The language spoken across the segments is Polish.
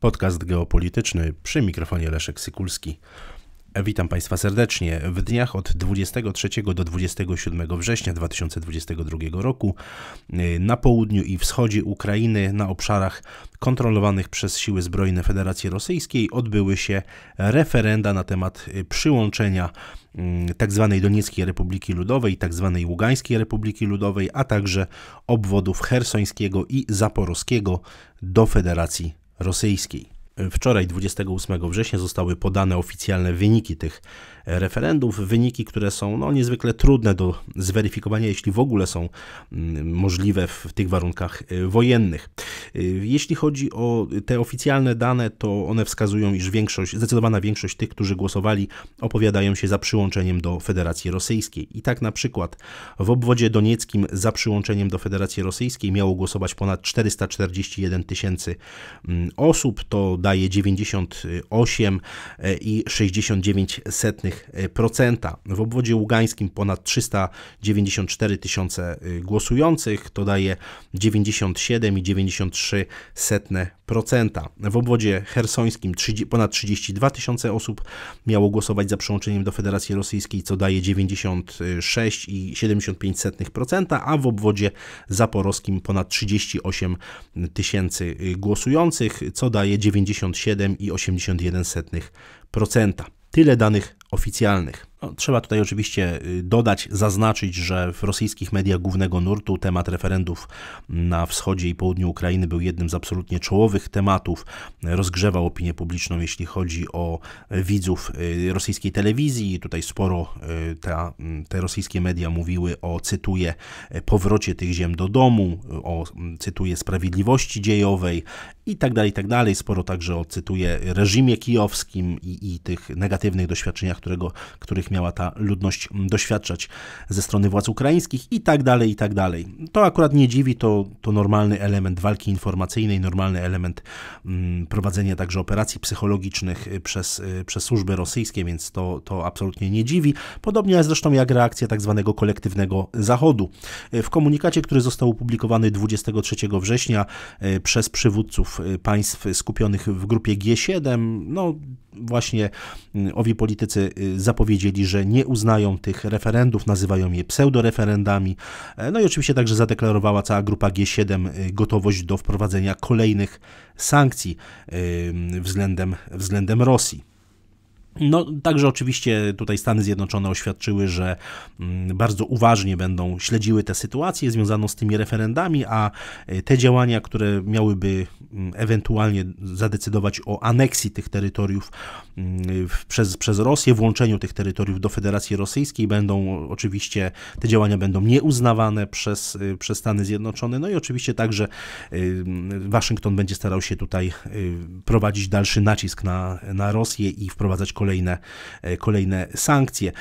Podcast geopolityczny przy mikrofonie Leszek Sykulski. Witam Państwa serdecznie. W dniach od 23 do 27 września 2022 roku y, na południu i wschodzie Ukrainy, na obszarach kontrolowanych przez siły zbrojne Federacji Rosyjskiej, odbyły się referenda na temat y, przyłączenia y, tzw. Tak Donieckiej Republiki Ludowej, tzw. Tak Ługańskiej Republiki Ludowej, a także obwodów hersońskiego i zaporowskiego do Federacji rosyjskiej. Wczoraj, 28 września, zostały podane oficjalne wyniki tych referendów. Wyniki, które są no, niezwykle trudne do zweryfikowania, jeśli w ogóle są mm, możliwe w tych warunkach y, wojennych. Y, jeśli chodzi o te oficjalne dane, to one wskazują, iż większość, zdecydowana większość tych, którzy głosowali, opowiadają się za przyłączeniem do Federacji Rosyjskiej. I tak na przykład w obwodzie donieckim za przyłączeniem do Federacji Rosyjskiej miało głosować ponad 441 tysięcy mm, osób. To daje 98,69%. E, w obwodzie ługańskim ponad 394 tysiące e, głosujących, to daje 97,93%. W obwodzie hersońskim 30, ponad 32 tysiące osób miało głosować za przyłączeniem do Federacji Rosyjskiej, co daje 96,75%, a w obwodzie zaporowskim ponad 38 tysięcy e, głosujących, co daje 90 87,81%. Tyle danych oficjalnych. No, trzeba tutaj oczywiście y, dodać, zaznaczyć, że w rosyjskich mediach głównego nurtu temat referendów na wschodzie i południu Ukrainy był jednym z absolutnie czołowych tematów. Rozgrzewał opinię publiczną, jeśli chodzi o y, widzów y, rosyjskiej telewizji. Tutaj sporo ta, mm, te rosyjskie media mówiły o, cytuję, powrocie tych ziem do domu, o, mm, cytuję, sprawiedliwości dziejowej i tak dalej, i tak dalej. Sporo także odcytuję reżimie kijowskim i, i tych negatywnych doświadczeniach, którego, których miała ta ludność mm, doświadczać ze strony władz ukraińskich i tak dalej, i tak dalej. To akurat nie dziwi, to, to normalny element walki informacyjnej, normalny element mm, prowadzenia także operacji psychologicznych y, przez, y, przez służby rosyjskie, więc to, to absolutnie nie dziwi. Podobnie zresztą jak reakcja tak zwanego kolektywnego Zachodu. Y, w komunikacie, który został opublikowany 23 września przez przywódców Y, państw skupionych w grupie G7. No właśnie y, owi politycy y, zapowiedzieli, że nie uznają tych referendów, nazywają je pseudoreferendami. E, no i oczywiście także zadeklarowała cała grupa G7 gotowość do wprowadzenia kolejnych sankcji względem, względem Rosji. No, także oczywiście tutaj Stany Zjednoczone oświadczyły, że mm, bardzo uważnie będą śledziły tę sytuację związaną z tymi referendami, a e, te działania, które miałyby mm, ewentualnie zadecydować o aneksji tych terytoriów mm, przez, przez Rosję, włączeniu tych terytoriów do Federacji Rosyjskiej, będą oczywiście, te działania będą nieuznawane przez, y, przez Stany Zjednoczone. No i oczywiście także y, Waszyngton będzie starał się tutaj y, prowadzić dalszy nacisk na, na Rosję i wprowadzać kolejne, e, kolejne sankcje.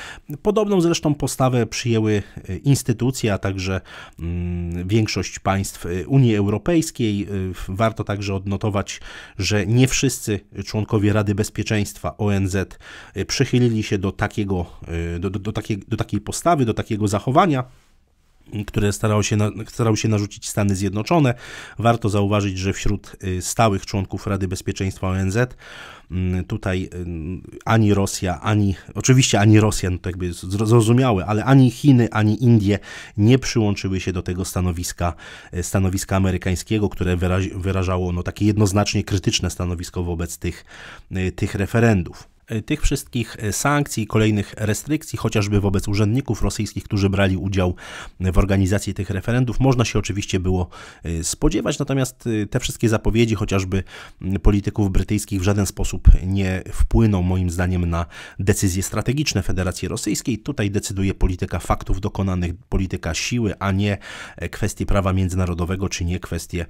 Podobną zresztą postawę przyjęły e, instytucje, a także mm, większość państw e, Unii Europejskiej. Warto także odnotować, że nie wszyscy członkowie Rady Bezpieczeństwa ONZ przychylili się do, takiego, do, do, do, takiej, do takiej postawy, do takiego zachowania które starał się, starał się narzucić Stany Zjednoczone. Warto zauważyć, że wśród y, stałych członków Rady Bezpieczeństwa ONZ y, tutaj y, ani Rosja, ani oczywiście ani Rosjan, no to jakby zrozumiałe, ale ani Chiny, ani Indie nie przyłączyły się do tego stanowiska, stanowiska amerykańskiego, które wyrażało no, takie jednoznacznie krytyczne stanowisko wobec tych, tych referendów. E, tych wszystkich e, sankcji kolejnych restrykcji, chociażby wobec urzędników rosyjskich, którzy brali udział w organizacji tych referendów, można się oczywiście było e, spodziewać, natomiast te wszystkie zapowiedzi, chociażby polityków brytyjskich, w żaden sposób nie wpłyną, moim zdaniem, na decyzje strategiczne Federacji Rosyjskiej. Tutaj decyduje polityka faktów dokonanych, polityka siły, a nie kwestie prawa międzynarodowego, czy nie kwestie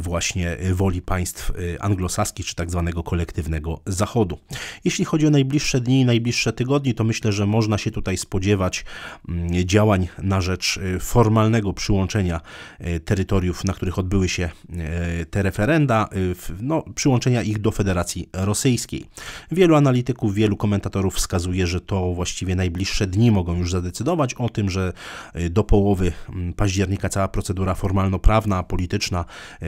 właśnie woli państw anglosaskich, czy tak zwanego kolektywnego Zachodu. Jeśli jeśli chodzi o najbliższe dni i najbliższe tygodnie, to myślę, że można się tutaj spodziewać mm, działań na rzecz y, formalnego przyłączenia y, terytoriów, na których odbyły się y, te referenda, no, przyłączenia ich do Federacji Rosyjskiej. Wielu analityków, wielu komentatorów wskazuje, że to właściwie najbliższe dni mogą już zadecydować o tym, że do połowy mm, października cała procedura formalno-prawna, polityczna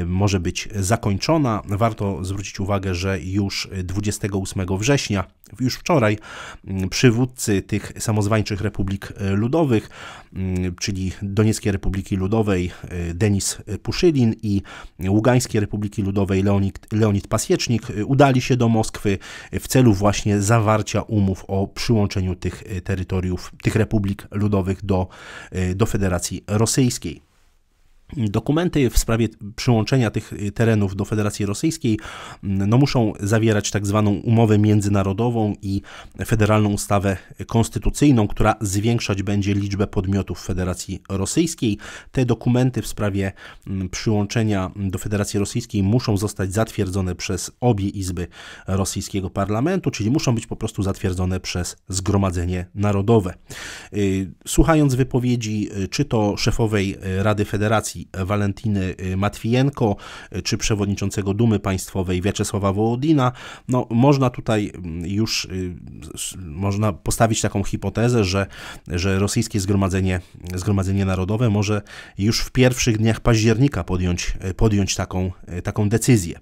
może być zakończona. Warto zwrócić uwagę, że już 28 września dnia, już wczoraj, mm, przywódcy tych samozwańczych republik e, ludowych, mm, czyli Donieckiej Republiki Ludowej e, Denis Puszylin i Ługańskiej Republiki Ludowej Leonid, Leonid Pasiecznik, e, udali się do Moskwy w celu właśnie zawarcia umów o przyłączeniu tych terytoriów, tych republik ludowych do, do Federacji Rosyjskiej. Dokumenty w sprawie przyłączenia tych terenów do Federacji Rosyjskiej mm, no, muszą zawierać tak zwaną umowę międzynarodową i federalną ustawę konstytucyjną, która zwiększać będzie liczbę podmiotów Federacji Rosyjskiej. Te dokumenty w sprawie mm, przyłączenia do Federacji Rosyjskiej muszą zostać zatwierdzone przez obie izby rosyjskiego parlamentu, czyli muszą być po prostu zatwierdzone przez Zgromadzenie Narodowe. Y, słuchając wypowiedzi y, czy to szefowej y, Rady Federacji, Walenti, e, Walentiny e, Matwijenko, e, czy przewodniczącego Dumy Państwowej Wiaczesława Wołodina. No, można tutaj mm, już y, można postawić taką hipotezę, że, że rosyjskie zgromadzenie, zgromadzenie Narodowe może już w pierwszych dniach października podjąć, podjąć taką, taką decyzję.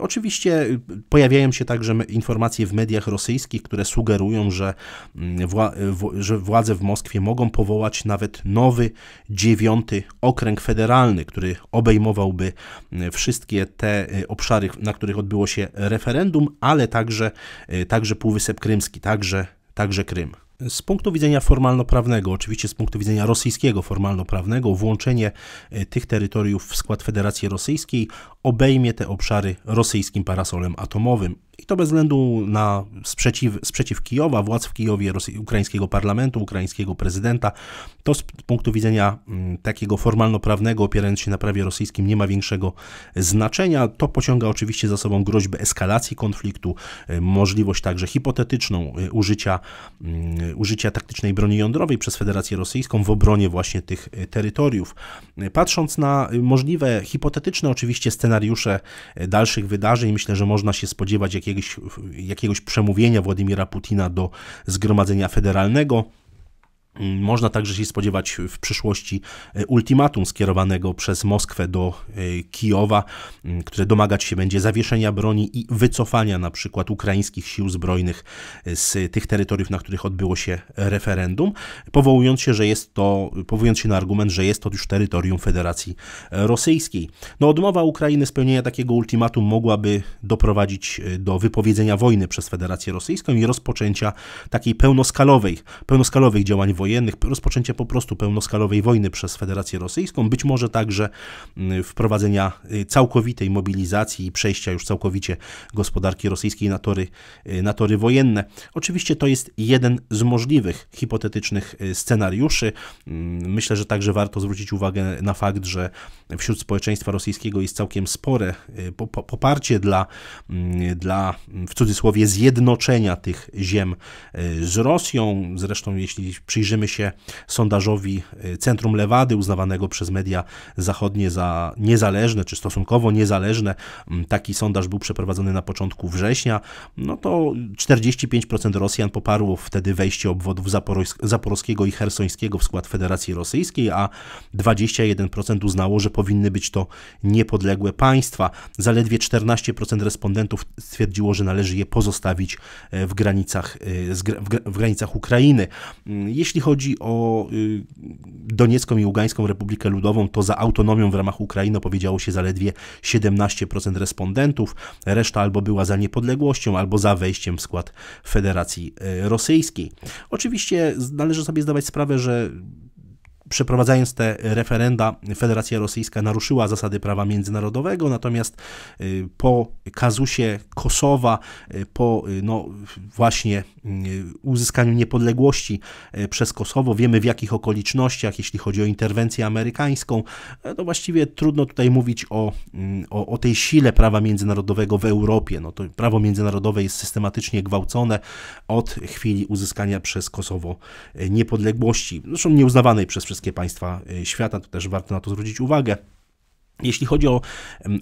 Oczywiście y, pojawiają się także informacje w mediach rosyjskich, które sugerują, że, mm, wła, że władze w Moskwie mogą powołać nawet nowy dziewiąty okręg federalny federalny, który obejmowałby e, wszystkie te e, obszary, na których odbyło się referendum, ale także, e, także Półwysep Krymski, także, także Krym. Z punktu widzenia formalno-prawnego, oczywiście z punktu widzenia rosyjskiego formalno-prawnego, włączenie tych terytoriów w skład Federacji Rosyjskiej obejmie te obszary rosyjskim parasolem atomowym. I to bez względu na sprzeciw, sprzeciw Kijowa, władz w Kijowie, ukraińskiego parlamentu, ukraińskiego prezydenta, to z punktu widzenia m, mm, takiego formalno-prawnego, opierając się na prawie rosyjskim, nie ma większego znaczenia. To pociąga oczywiście za sobą groźbę eskalacji konfliktu, y, możliwość także hipotetyczną y, użycia, mm, użycia taktycznej broni jądrowej przez Federację Rosyjską w obronie właśnie tych y, terytoriów. Patrząc na możliwe hipotetyczne oczywiście scenariusze, scenariusze dalszych wydarzeń. Myślę, że można się spodziewać jakiegoś, jakiegoś przemówienia Władimira Putina do Zgromadzenia Federalnego. Można także się spodziewać w przyszłości e, ultimatum skierowanego przez Moskwę do e, Kijowa, które domagać się będzie zawieszenia broni i wycofania na przykład ukraińskich sił zbrojnych e, z tych terytoriów, na których odbyło się referendum, powołując się, że jest to, powołując się na argument, że jest to już terytorium Federacji Rosyjskiej. No, odmowa Ukrainy spełnienia takiego ultimatum mogłaby doprowadzić do wypowiedzenia wojny przez Federację Rosyjską i rozpoczęcia takiej pełnoskalowej, pełnoskalowych działań wojennych wojennych, rozpoczęcia po prostu pełnoskalowej wojny przez Federację Rosyjską, być może także mm, wprowadzenia y, całkowitej mobilizacji i przejścia już całkowicie gospodarki rosyjskiej na tory, y, na tory wojenne. Oczywiście to jest jeden z możliwych hipotetycznych y, scenariuszy. Mm, myślę, że także warto zwrócić uwagę na fakt, że wśród społeczeństwa rosyjskiego jest całkiem spore poparcie dla, mm, dla w cudzysłowie zjednoczenia tych ziem z Rosją. Zresztą, jeśli przyjrzymy przyjrzymy się sondażowi y, Centrum Lewady, uznawanego przez media zachodnie za niezależne, czy stosunkowo niezależne. Mm, taki sondaż był przeprowadzony na początku września. No to 45% Rosjan poparło wtedy wejście obwodów zaporowskiego i hersońskiego w skład Federacji Rosyjskiej, a 21% uznało, że powinny być to niepodległe państwa. Zaledwie 14% respondentów stwierdziło, że należy je pozostawić e, w granicach, e, w granicach Ukrainy. Mm, jeśli chodzi o y, Doniecką i Ugańską Republikę Ludową, to za autonomią w ramach Ukrainy powiedziało się zaledwie 17% respondentów, reszta albo była za niepodległością, albo za wejściem w skład Federacji y, Rosyjskiej. Oczywiście należy sobie zdawać sprawę, że przeprowadzając te referenda, Federacja Rosyjska naruszyła zasady prawa międzynarodowego, natomiast y, po kazusie Kosowa, y, po y, no, właśnie uzyskaniu niepodległości przez Kosowo, wiemy w jakich okolicznościach, jeśli chodzi o interwencję amerykańską, e, to właściwie trudno tutaj mówić o, mm, o, o tej sile prawa międzynarodowego w Europie. No, to prawo międzynarodowe jest systematycznie gwałcone od chwili uzyskania przez Kosowo e, niepodległości, zresztą nieuznawanej przez wszystkich wszystkie państwa e, świata, to też warto na to zwrócić uwagę. Jeśli chodzi o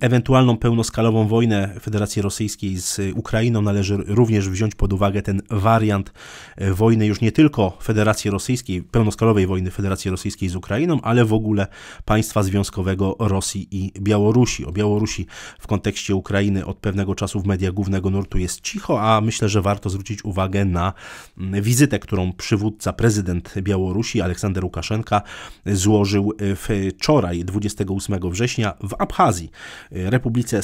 ewentualną pełnoskalową wojnę Federacji Rosyjskiej z y, Ukrainą, należy również wziąć pod uwagę ten wariant e, wojny już nie tylko Federacji Rosyjskiej, pełnoskalowej wojny Federacji Rosyjskiej z Ukrainą, ale w ogóle państwa związkowego Rosji i Białorusi. O Białorusi w kontekście Ukrainy od pewnego czasu w mediach głównego nurtu jest cicho, a myślę, że warto zwrócić uwagę na mm, wizytę, którą przywódca, prezydent Białorusi Aleksander Łukaszenka złożył e, wczoraj, 28 września w Abchazji, y, republice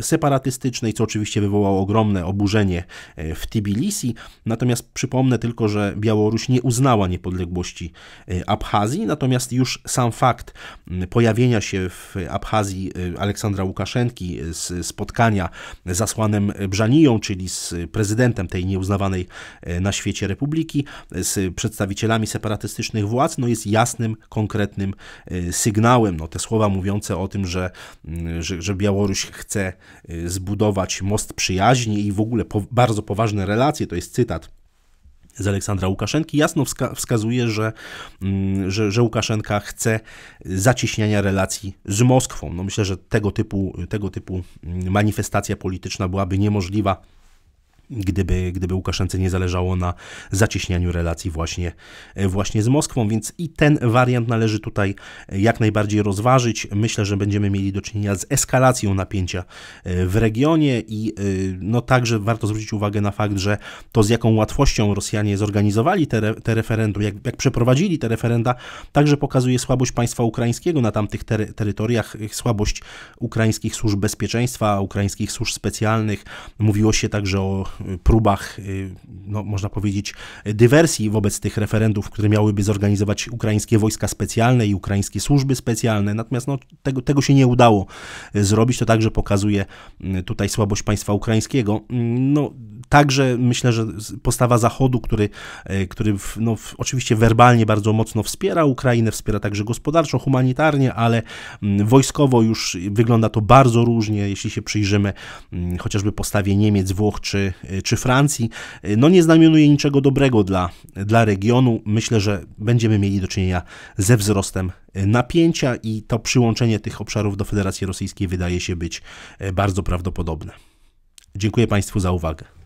separatystycznej, co oczywiście wywołało ogromne oburzenie y, w Tbilisi. Natomiast przypomnę tylko, że Białoruś nie uznała niepodległości y, Abchazji, natomiast już sam fakt mm, pojawienia się w Abchazji Aleksandra Łukaszenki, spotkania z Asłanem Brzaniją, czyli z prezydentem tej nieuznawanej na świecie republiki, z przedstawicielami separatystycznych władz, no jest jasnym, konkretnym sygnałem. No, te słowa mówiące o o tym, że, mm, że, że Białoruś chce y, zbudować most przyjaźni i w ogóle po, bardzo poważne relacje, to jest cytat z Aleksandra Łukaszenki jasno wska wskazuje, że, mm, że, że Łukaszenka chce zacieśniania relacji z Moskwą. No myślę, że tego typu, tego typu mm, manifestacja polityczna byłaby niemożliwa gdyby, gdyby Łukaszence nie zależało na zacieśnianiu relacji właśnie, e, właśnie z Moskwą, więc i ten wariant należy tutaj e, jak najbardziej rozważyć. Myślę, że będziemy mieli do czynienia z eskalacją napięcia e, w regionie i no także warto zwrócić uwagę na fakt, że to z jaką łatwością Rosjanie zorganizowali te, te referendum, jak, jak przeprowadzili te referenda, także pokazuje słabość państwa ukraińskiego na tamtych ter terytoriach, słabość ukraińskich służb bezpieczeństwa, ukraińskich służb specjalnych. Mówiło się także o Y, próbach, y, no, można powiedzieć, dywersji wobec tych referendów, które miałyby zorganizować ukraińskie wojska specjalne i ukraińskie służby specjalne. Natomiast no, tego, tego się nie udało y, zrobić. To także pokazuje tutaj słabość państwa ukraińskiego. Mm, no, Także myślę, że postawa Zachodu, który, e, który w, no, w, oczywiście werbalnie bardzo mocno wspiera Ukrainę, wspiera także gospodarczo, humanitarnie, ale mm, wojskowo już wygląda to bardzo różnie, jeśli się przyjrzymy mm, chociażby postawie Niemiec, Włoch czy, e, czy Francji. E, no nie znamionuje niczego dobrego dla, dla regionu. Myślę, że będziemy mieli do czynienia ze wzrostem napięcia i to przyłączenie tych obszarów do Federacji Rosyjskiej wydaje się być bardzo prawdopodobne. Dziękuję Państwu za uwagę.